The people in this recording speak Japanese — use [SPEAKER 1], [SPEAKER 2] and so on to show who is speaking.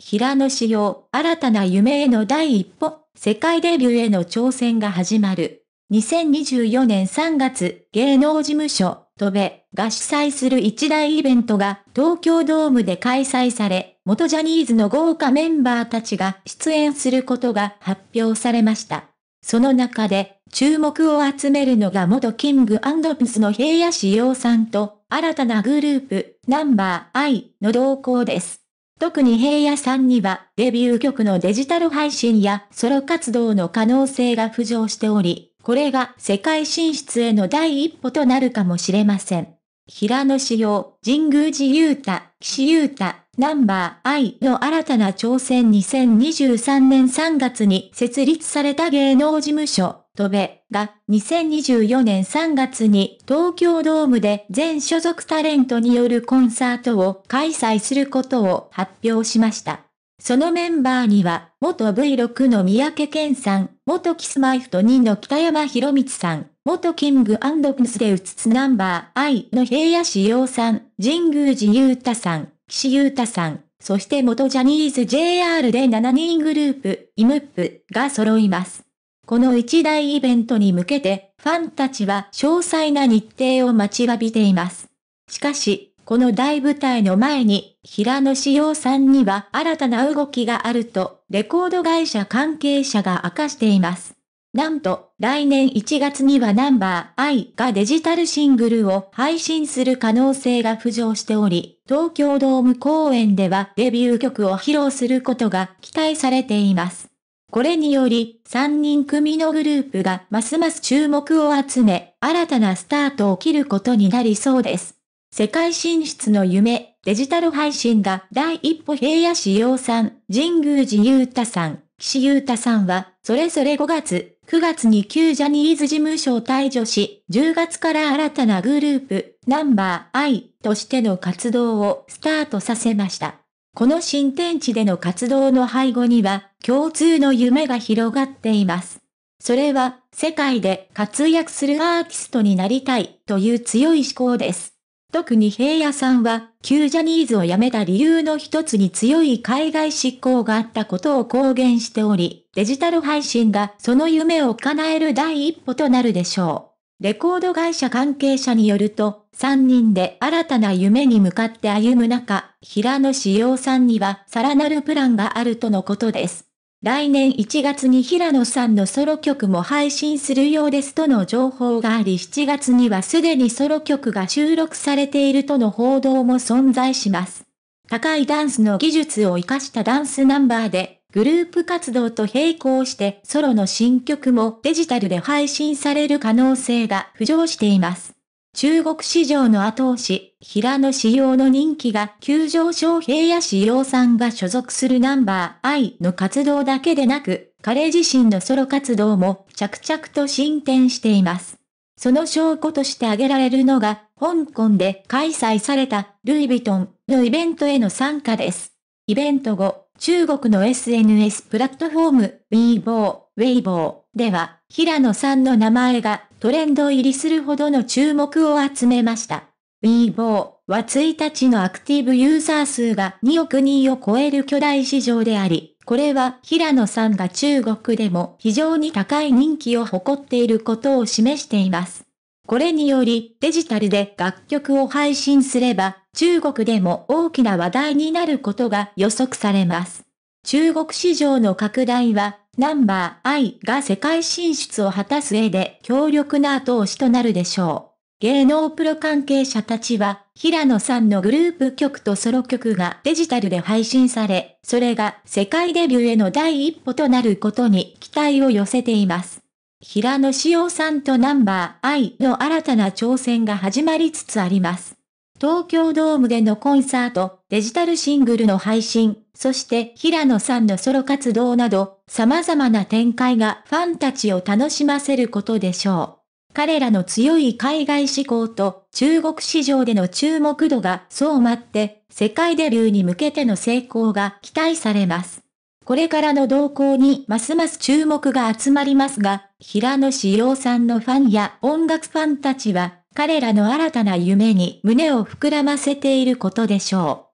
[SPEAKER 1] 平野紫耀、新たな夢への第一歩、世界デビューへの挑戦が始まる。2024年3月、芸能事務所、戸部が主催する一大イベントが東京ドームで開催され、元ジャニーズの豪華メンバーたちが出演することが発表されました。その中で、注目を集めるのが元キングプスの平野紫耀さんと、新たなグループ、ナンバー I の動向です。特に平野さんにはデビュー曲のデジタル配信やソロ活動の可能性が浮上しており、これが世界進出への第一歩となるかもしれません。平野志陽、神宮寺雄太、岸優太、ナンバー I の新たな挑戦2023年3月に設立された芸能事務所、戸部が2024年3月に東京ドームで全所属タレントによるコンサートを開催することを発表しました。そのメンバーには、元 V6 の三宅健さん、元キスマイフト2の北山博光さん、元キングクスでうつつナンバー I の平野志陽さん、神宮寺裕太さん、岸優太さん、そして元ジャニーズ JR で7人グループ、イムップが揃います。この一大イベントに向けて、ファンたちは詳細な日程を待ちわびています。しかし、この大舞台の前に、平野志耀さんには新たな動きがあると、レコード会社関係者が明かしています。なんと、来年1月にはナンバー I がデジタルシングルを配信する可能性が浮上しており、東京ドーム公演ではデビュー曲を披露することが期待されています。これにより、3人組のグループがますます注目を集め、新たなスタートを切ることになりそうです。世界進出の夢、デジタル配信が第一歩平野志陽さん、神宮寺裕太さん、岸優太さんは、それぞれ5月、9月に旧ジャニーズ事務所を退除し、10月から新たなグループ、ナンバー I としての活動をスタートさせました。この新天地での活動の背後には、共通の夢が広がっています。それは、世界で活躍するアーティストになりたいという強い思考です。特に平野さんは、旧ジャニーズを辞めた理由の一つに強い海外執行があったことを公言しており、デジタル配信がその夢を叶える第一歩となるでしょう。レコード会社関係者によると、3人で新たな夢に向かって歩む中、平野志陽さんにはさらなるプランがあるとのことです。来年1月に平野さんのソロ曲も配信するようですとの情報があり7月にはすでにソロ曲が収録されているとの報道も存在します。高いダンスの技術を活かしたダンスナンバーで、グループ活動と並行してソロの新曲もデジタルで配信される可能性が浮上しています。中国市場の後押し、平野仕様の人気が急上昇平野仕様さんが所属するナンバー I の活動だけでなく、彼自身のソロ活動も着々と進展しています。その証拠として挙げられるのが、香港で開催されたルイ・ヴィトンのイベントへの参加です。イベント後、中国の SNS プラットフォーム、ウィーボー、Weibo では、平野さんの名前がトレンド入りするほどの注目を集めました。ウィーボーは1日のアクティブユーザー数が2億人を超える巨大市場であり、これは平野さんが中国でも非常に高い人気を誇っていることを示しています。これによりデジタルで楽曲を配信すれば中国でも大きな話題になることが予測されます。中国市場の拡大はナンバー I が世界進出を果たす絵で強力な後押しとなるでしょう。芸能プロ関係者たちは、平野さんのグループ曲とソロ曲がデジタルで配信され、それが世界デビューへの第一歩となることに期待を寄せています。平野紫耀さんとナンバー I の新たな挑戦が始まりつつあります。東京ドームでのコンサート、デジタルシングルの配信、そして平野さんのソロ活動など、様々な展開がファンたちを楽しませることでしょう。彼らの強い海外志向と中国市場での注目度が相まって、世界デビューに向けての成功が期待されます。これからの動向にますます注目が集まりますが、平野志陽さんのファンや音楽ファンたちは彼らの新たな夢に胸を膨らませていることでしょう。